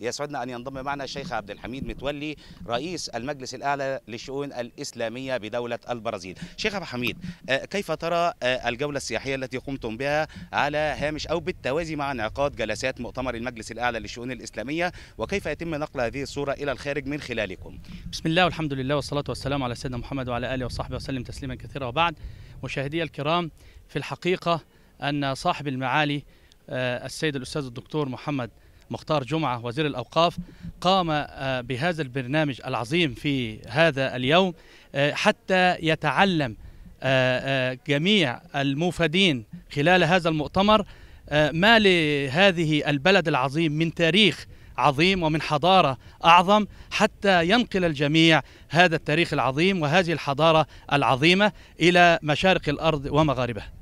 يسعدنا أن ينضم معنا الشيخ عبد الحميد متولي رئيس المجلس الأعلى للشؤون الإسلامية بدولة البرازيل شيخ عبد الحميد آه، كيف ترى آه، الجولة السياحية التي قمتم بها على هامش أو بالتوازي مع انعقاد جلسات مؤتمر المجلس الأعلى للشؤون الإسلامية وكيف يتم نقل هذه الصورة إلى الخارج من خلالكم بسم الله والحمد لله والصلاة والسلام على سيدنا محمد وعلى آله وصحبه وسلم تسليما كثيرا وبعد مشاهدي الكرام في الحقيقة أن صاحب المعالي آه، السيد الأستاذ الدكتور محمد مختار جمعة وزير الأوقاف قام آه، بهذا البرنامج العظيم في هذا اليوم آه، حتى يتعلم آه، جميع الموفدين خلال هذا المؤتمر ما لهذه البلد العظيم من تاريخ عظيم ومن حضارة أعظم حتى ينقل الجميع هذا التاريخ العظيم وهذه الحضارة العظيمة إلى مشارق الأرض ومغاربها